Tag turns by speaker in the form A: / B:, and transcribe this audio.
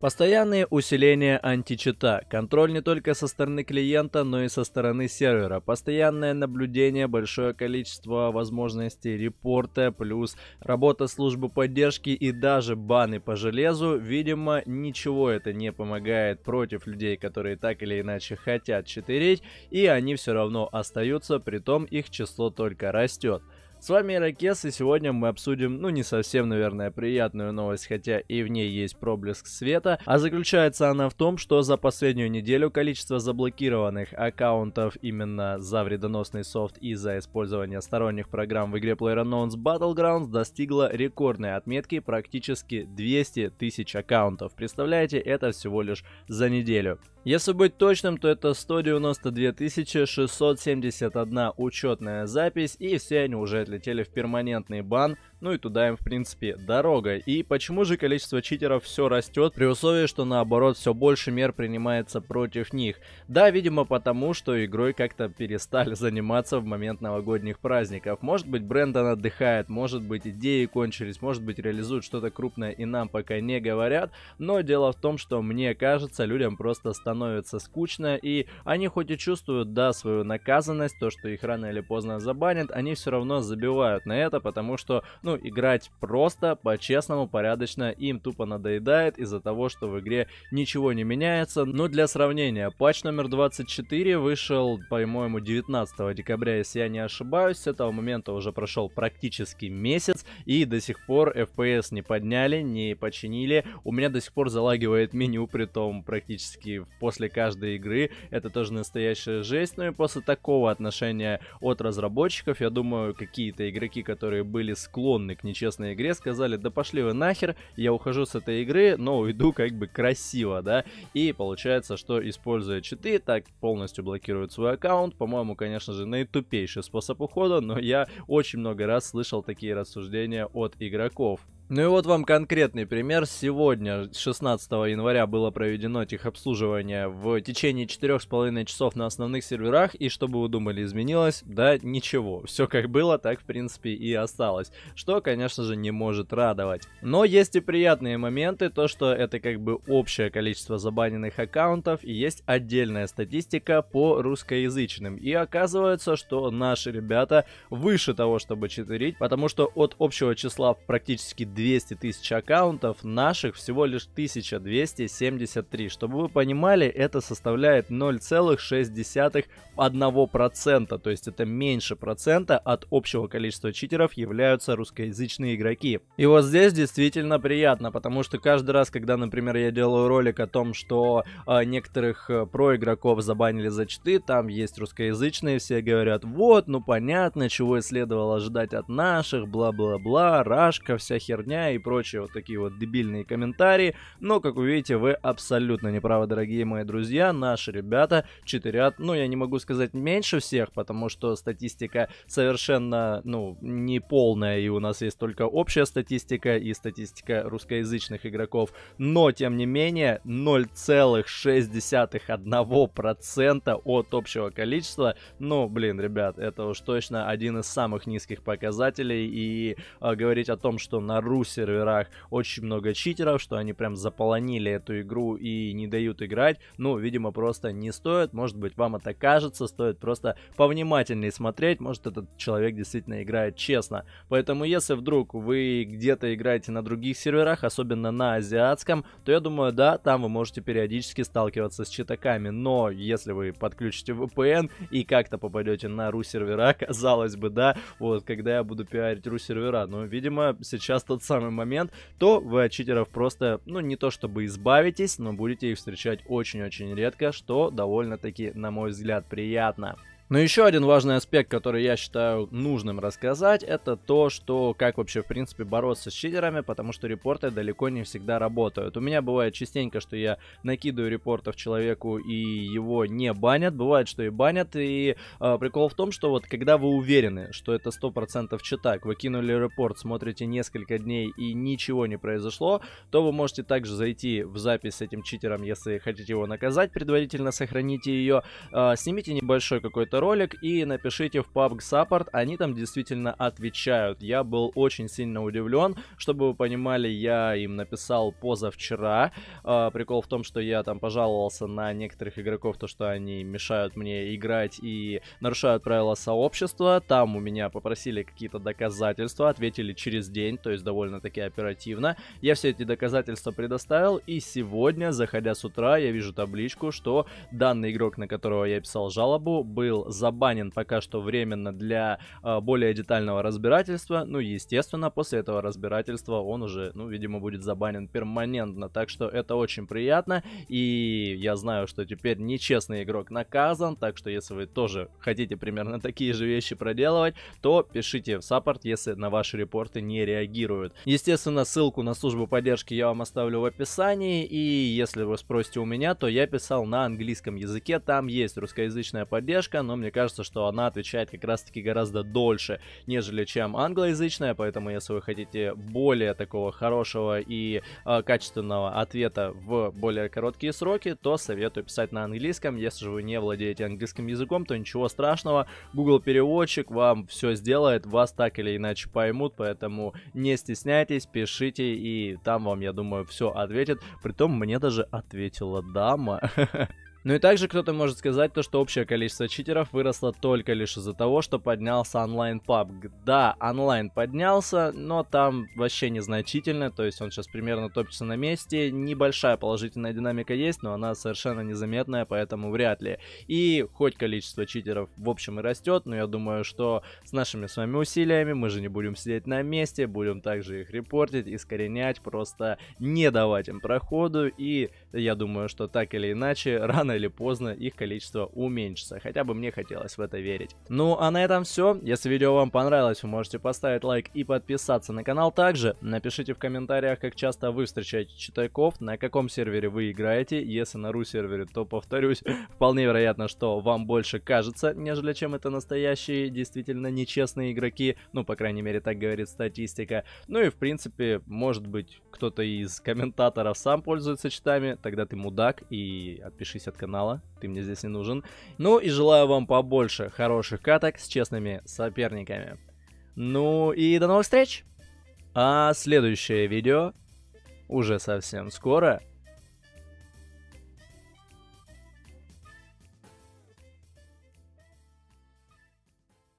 A: Постоянные усиления античита, контроль не только со стороны клиента, но и со стороны сервера, постоянное наблюдение, большое количество возможностей репорта, плюс работа службы поддержки и даже баны по железу, видимо, ничего это не помогает против людей, которые так или иначе хотят читерить, и они все равно остаются, при том их число только растет. С вами Иракес, и сегодня мы обсудим, ну не совсем, наверное, приятную новость, хотя и в ней есть проблеск света, а заключается она в том, что за последнюю неделю количество заблокированных аккаунтов именно за вредоносный софт и за использование сторонних программ в игре PlayerUnknown's Battlegrounds достигло рекордной отметки практически 200 тысяч аккаунтов. Представляете, это всего лишь за неделю. Если быть точным, то это 192 671 учетная запись, и все они уже отлетели в перманентный бан, ну и туда им, в принципе, дорога. И почему же количество читеров все растет, при условии, что наоборот все больше мер принимается против них? Да, видимо, потому что игрой как-то перестали заниматься в момент новогодних праздников. Может быть, Брэндон отдыхает, может быть, идеи кончились, может быть, реализуют что-то крупное и нам пока не говорят, но дело в том, что мне кажется, людям просто стало становится скучно, и они хоть и чувствуют, да, свою наказанность, то, что их рано или поздно забанят, они все равно забивают на это, потому что, ну, играть просто, по-честному, порядочно им тупо надоедает из-за того, что в игре ничего не меняется. Но ну, для сравнения, патч номер 24 вышел, по-моему, 19 декабря, если я не ошибаюсь, с этого момента уже прошел практически месяц, и до сих пор FPS не подняли, не починили. У меня до сих пор залагивает меню, при том практически в после каждой игры. Это тоже настоящая жесть. но ну и после такого отношения от разработчиков, я думаю, какие-то игроки, которые были склонны к нечестной игре, сказали, да пошли вы нахер, я ухожу с этой игры, но уйду как бы красиво, да. И получается, что используя читы, так полностью блокируют свой аккаунт. По-моему, конечно же, наитупейший способ ухода, но я очень много раз слышал такие рассуждения от игроков. Ну и вот вам конкретный пример. Сегодня, 16 января, было проведено техобслуживание в течение 4,5 часов на основных серверах. И что бы вы думали, изменилось? Да, ничего. Все как было, так в принципе и осталось. Что, конечно же, не может радовать. Но есть и приятные моменты. То, что это как бы общее количество забаненных аккаунтов. И есть отдельная статистика по русскоязычным. И оказывается, что наши ребята выше того, чтобы читерить. Потому что от общего числа практически 2 200 тысяч аккаунтов, наших всего лишь 1273. Чтобы вы понимали, это составляет 0,6%, то есть это меньше процента от общего количества читеров являются русскоязычные игроки. И вот здесь действительно приятно, потому что каждый раз, когда, например, я делаю ролик о том, что а, э, некоторых проигроков забанили за читы, там есть русскоязычные, все говорят, вот, ну понятно, чего и следовало ожидать от наших, бла-бла-бла, рашка, вся херня дня и прочие вот такие вот дебильные комментарии. Но, как вы видите, вы абсолютно неправы, дорогие мои друзья. Наши ребята читерят, ну, я не могу сказать меньше всех, потому что статистика совершенно, ну, не полная, и у нас есть только общая статистика и статистика русскоязычных игроков. Но, тем не менее, 0,6% от общего количества, ну, блин, ребят, это уж точно один из самых низких показателей, и э, говорить о том, что на русском серверах очень много читеров, что они прям заполонили эту игру и не дают играть. Ну, видимо, просто не стоит. Может быть, вам это кажется, стоит просто повнимательнее смотреть. Может, этот человек действительно играет честно. Поэтому, если вдруг вы где-то играете на других серверах, особенно на азиатском, то я думаю, да, там вы можете периодически сталкиваться с читаками. Но если вы подключите VPN и как-то попадете на ру сервера, казалось бы, да, вот, когда я буду пиарить ру сервера, но, видимо, сейчас тот тот самый момент, то вы от читеров просто, ну не то чтобы избавитесь, но будете их встречать очень-очень редко, что довольно-таки, на мой взгляд, приятно. Но еще один важный аспект, который я считаю нужным рассказать, это то, что как вообще в принципе бороться с читерами, потому что репорты далеко не всегда работают. У меня бывает частенько, что я накидываю репортов человеку и его не банят, бывает, что и банят, и э, прикол в том, что вот когда вы уверены, что это 100% читак, вы кинули репорт, смотрите несколько дней и ничего не произошло, то вы можете также зайти в запись с этим читером, если хотите его наказать, предварительно сохраните ее, э, а, снимите небольшой какой-то ролик и напишите в PUBG Support, они там действительно отвечают. Я был очень сильно удивлен, чтобы вы понимали, я им написал позавчера. Э, прикол в том, что я там пожаловался на некоторых игроков, то что они мешают мне играть и нарушают правила сообщества. Там у меня попросили какие-то доказательства, ответили через день, то есть довольно-таки оперативно. Я все эти доказательства предоставил, и сегодня, заходя с утра, я вижу табличку, что данный игрок, на которого я писал жалобу, был забанен пока что временно для э, более детального разбирательства. Ну, естественно, после этого разбирательства он уже, ну, видимо, будет забанен перманентно. Так что это очень приятно. И я знаю, что теперь нечестный игрок наказан. Так что если вы тоже хотите примерно такие же вещи проделывать, то пишите в саппорт, если на ваши репорты не реагируют. Естественно, ссылку на службу поддержки я вам оставлю в описании. И если вы спросите у меня, то я писал на английском языке. Там есть русскоязычная поддержка, но мне кажется, что она отвечает как раз-таки гораздо дольше, нежели чем англоязычная, поэтому если вы хотите более такого хорошего и э, качественного ответа в более короткие сроки, то советую писать на английском. Если же вы не владеете английским языком, то ничего страшного, Google переводчик вам все сделает, вас так или иначе поймут, поэтому не стесняйтесь, пишите, и там вам, я думаю, все ответит. Притом мне даже ответила дама. Ну и также кто-то может сказать то, что общее количество читеров выросло только лишь из-за того, что поднялся онлайн PUBG. Да, онлайн поднялся, но там вообще незначительно, то есть он сейчас примерно топится на месте. Небольшая положительная динамика есть, но она совершенно незаметная, поэтому вряд ли. И хоть количество читеров в общем и растет, но я думаю, что с нашими с вами усилиями мы же не будем сидеть на месте, будем также их репортить, искоренять, просто не давать им проходу. И я думаю, что так или иначе, рано рано или поздно их количество уменьшится. Хотя бы мне хотелось в это верить. Ну а на этом все. Если видео вам понравилось, вы можете поставить лайк и подписаться на канал. Также напишите в комментариях, как часто вы встречаете читайков, на каком сервере вы играете. Если на ру сервере, то повторюсь, вполне вероятно, что вам больше кажется, нежели чем это настоящие, действительно нечестные игроки. Ну, по крайней мере, так говорит статистика. Ну и, в принципе, может быть, кто-то из комментаторов сам пользуется читами, тогда ты мудак и отпишись от канала, ты мне здесь не нужен. Ну и желаю вам побольше хороших каток с честными соперниками. Ну и до новых встреч! А следующее видео уже совсем скоро.